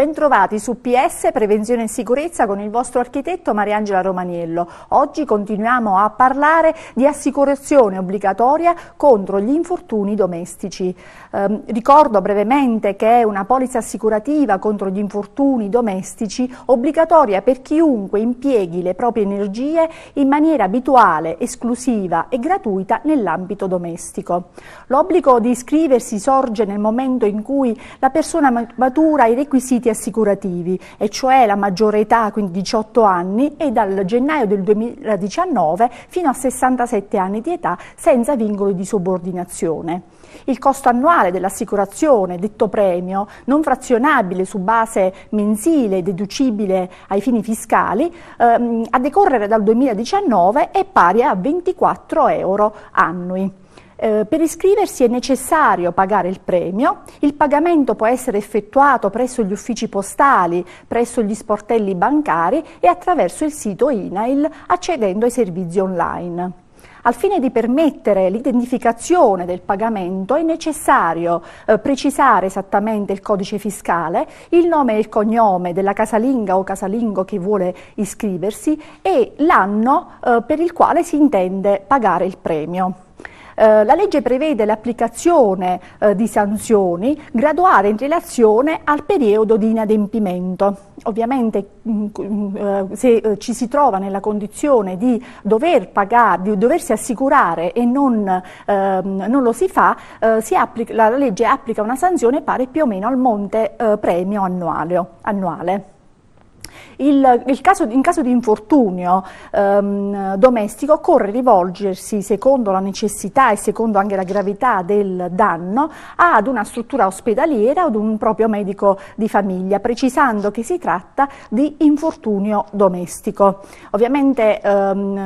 Bentrovati su PS Prevenzione e Sicurezza con il vostro architetto Mariangela Romaniello. Oggi continuiamo a parlare di assicurazione obbligatoria contro gli infortuni domestici. Eh, ricordo brevemente che è una polizza assicurativa contro gli infortuni domestici obbligatoria per chiunque impieghi le proprie energie in maniera abituale, esclusiva e gratuita nell'ambito domestico. L'obbligo di iscriversi sorge nel momento in cui la persona matura i requisiti assicurativi, e cioè la maggiore età, quindi 18 anni, e dal gennaio del 2019 fino a 67 anni di età senza vincoli di subordinazione. Il costo annuale dell'assicurazione, detto premio, non frazionabile su base mensile deducibile ai fini fiscali, ehm, a decorrere dal 2019 è pari a 24 euro annui. Eh, per iscriversi è necessario pagare il premio, il pagamento può essere effettuato presso gli uffici postali, presso gli sportelli bancari e attraverso il sito INAIL accedendo ai servizi online. Al fine di permettere l'identificazione del pagamento è necessario eh, precisare esattamente il codice fiscale, il nome e il cognome della casalinga o casalingo che vuole iscriversi e l'anno eh, per il quale si intende pagare il premio. Eh, la legge prevede l'applicazione eh, di sanzioni graduale in relazione al periodo di inadempimento. Ovviamente mh, mm, mm, eh, se eh, ci si trova nella condizione di dover pagare, di doversi assicurare e non, ehm, non lo si fa, si applica, la legge applica una sanzione pari più o meno al monte premio annuale. annuale il, il caso, in caso di infortunio ehm, domestico occorre rivolgersi, secondo la necessità e secondo anche la gravità del danno, ad una struttura ospedaliera o ad un proprio medico di famiglia, precisando che si tratta di infortunio domestico. Ovviamente ehm,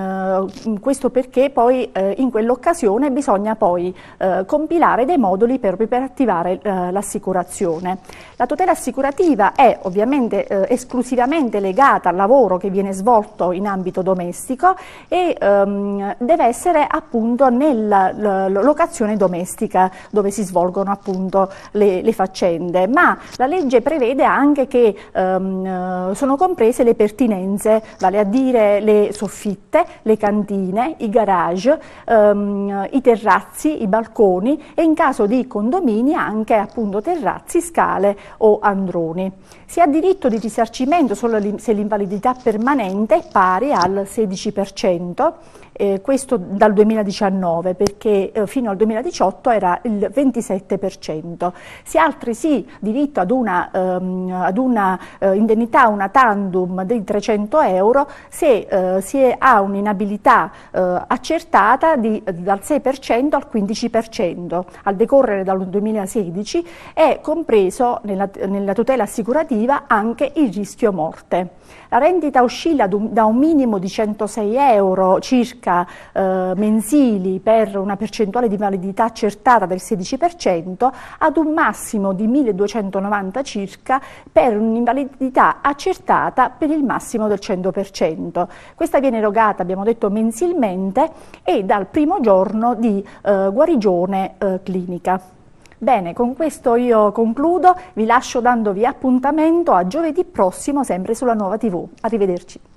eh, questo perché poi eh, in quell'occasione bisogna poi eh, compilare dei moduli per, per attivare eh, l'assicurazione. La tutela assicurativa è ovviamente eh, esclusivamente legata al lavoro che viene svolto in ambito domestico e ehm, deve essere appunto nella locazione domestica dove si svolgono appunto le, le faccende, ma la legge prevede anche che ehm, eh, sono comprese le pertinenze, vale a dire le soffitte, le cantine, i garage, ehm, i terrazzi, i balconi e in caso di condomini anche appunto terrazzi, scale o androni. Si ha diritto di risarcimento solo all'interno se l'invalidità permanente è pari al 16%, eh, questo dal 2019 perché eh, fino al 2018 era il 27%. Si ha altresì diritto ad una, ehm, ad una eh, indennità, una tandem di 300 euro se eh, si è, ha un'inabilità eh, accertata di, dal 6% al 15% al decorrere dal 2016 è compreso nella, nella tutela assicurativa anche il rischio morte. La rendita oscilla da un minimo di 106 euro circa circa eh, mensili per una percentuale di validità accertata del 16% ad un massimo di 1290 circa per un'invalidità accertata per il massimo del 100%. Questa viene erogata, abbiamo detto, mensilmente e dal primo giorno di eh, guarigione eh, clinica. Bene, con questo io concludo, vi lascio dandovi appuntamento a giovedì prossimo sempre sulla nuova TV. Arrivederci.